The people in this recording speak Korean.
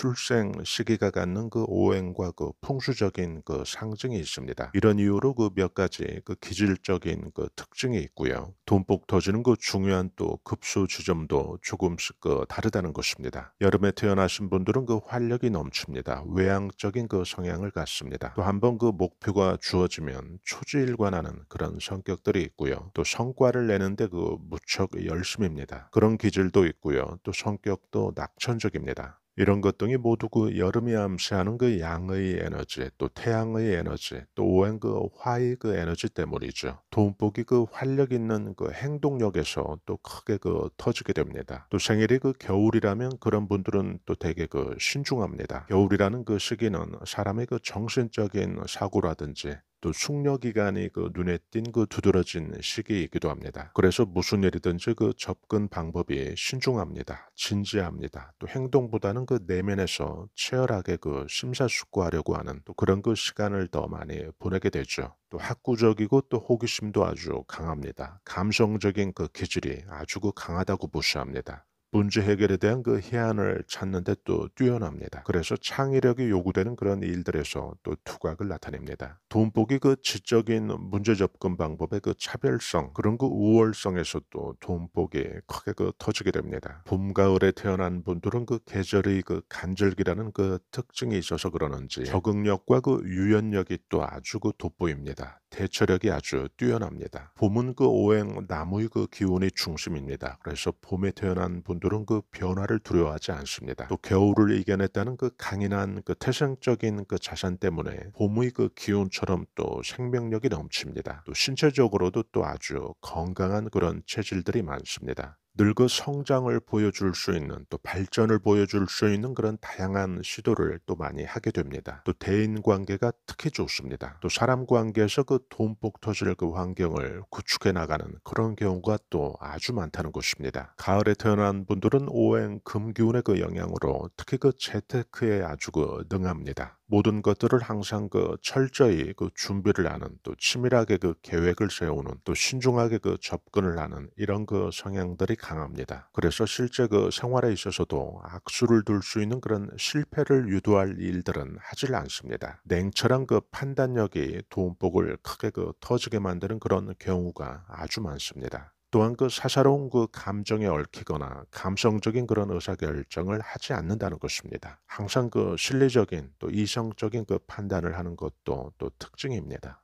출생 시기가 갖는 그 오행과 그 풍수적인 그 상징이 있습니다. 이런 이유로 그 몇 가지 그 기질적인 그 특징이 있고요. 돈복 터지는 그 중요한 또 급수 지점도 조금씩 그 다르다는 것입니다. 여름에 태어나신 분들은 그 활력이 넘칩니다. 외향적인 그 성향을 갖습니다. 또 한 번 그 목표가 주어지면 초지일관하는 그런 성격들이 있고요. 또 성과를 내는데 그 무척 열심입니다. 그런 기질도 있고요. 또 성격도 낙천적입니다. 이런 것 등이 모두 그 여름이 암시하는 그 양의 에너지, 또 태양의 에너지, 또 오행 그 화의 그 에너지 때문이죠. 돈복이 그 활력 있는 그 행동력에서 또 크게 그 터지게 됩니다. 또 생일이 그 겨울이라면 그런 분들은 또 되게 그 신중합니다. 겨울이라는 그 시기는 사람의 그 정신적인 사고라든지 또 숙려 기간이 그 눈에 띈 그 두드러진 시기이기도 합니다. 그래서 무슨 일이든지 그 접근 방법이 신중합니다. 진지합니다. 또 행동보다는 그 내면에서 치열하게 그 심사숙고하려고 하는 또 그런 그 시간을 더 많이 보내게 되죠. 또 학구적이고 또 호기심도 아주 강합니다. 감성적인 그 기질이 아주 그 강하다고 무시합니다. 문제 해결에 대한 그 해안을 찾는데 또 뛰어납니다. 그래서 창의력이 요구되는 그런 일들에서 또투각을 나타냅니다. 돈복이 그 지적인 문제 접근 방법의 그 차별성 그런 그 우월성에서 또 돈복이 크게 그 터지게 됩니다. 봄 가을에 태어난 분들은 그 계절의 그 간절기라는 그 특징이 있어서 그러는지 적응력과 그 유연력이 또 아주 그 돋보입니다. 대처력이 아주 뛰어납니다. 봄은 그 오행 나무의 그 기운이 중심입니다. 그래서 봄에 태어난 분 분들은 그 변화를 두려워하지 않습니다. 또 겨울을 이겨냈다는 그 강인한 그 태생적인 그 자산 때문에 봄의 그 기운처럼 또 생명력이 넘칩니다. 또 신체적으로도 또 아주 건강한 그런 체질들이 많습니다. 늙그 성장을 보여줄 수 있는 또 발전을 보여줄 수 있는 그런 다양한 시도를 또 많이 하게 됩니다. 또 대인 관계가 특히 좋습니다. 또 사람 관계에서 그 돈복 터질 그 환경을 구축해 나가는 그런 경우가 또 아주 많다는 것입니다. 가을에 태어난 분들은 오행 금기운의 그 영향으로 특히 그 재테크에 아주 그 능합니다. 모든 것들을 항상 그 철저히 그 준비를 하는 또 치밀하게 그 계획을 세우는 또 신중하게 그 접근을 하는 이런 그 성향들이 강합니다. 그래서 실제 그 생활에 있어서도 악수를 둘 수 있는 그런 실패를 유도할 일들은 하질 않습니다. 냉철한 그 판단력이 돈복을 크게 그 터지게 만드는 그런 경우가 아주 많습니다. 또한 그 사사로운 그 감정에 얽히거나 감성적인 그런 의사결정을 하지 않는다는 것입니다. 항상 그 실리적인 또 이성적인 그 판단을 하는 것도 또 특징입니다.